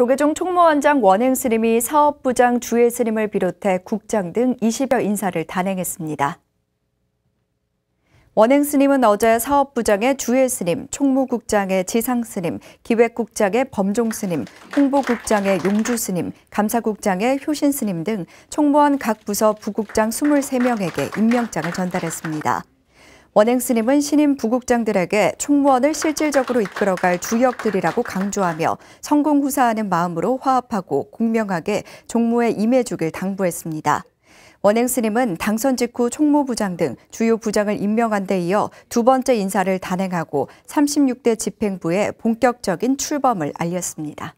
조계종 총무원장 원행 스님이 사업부장 주혜 스님을 비롯해 국장 등 20여 인사를 단행했습니다. 원행 스님은 어제 사업부장의 주혜 스님, 총무국장의 지상 스님, 기획국장의 범종 스님, 홍보국장의 용주 스님, 감사국장의 효신 스님 등 총무원 각 부서 부국장 23명에게 임명장을 전달했습니다. 원행 스님은 신임 부국장들에게 총무원을 실질적으로 이끌어갈 주역들이라고 강조하며 성공 후사하는 마음으로 화합하고 공명하게 종무에 임해주길 당부했습니다. 원행 스님은 당선 직후 총무부장 등 주요 부장을 임명한 데 이어 두 번째 인사를 단행하고 36대 집행부에 본격적인 출범을 알렸습니다.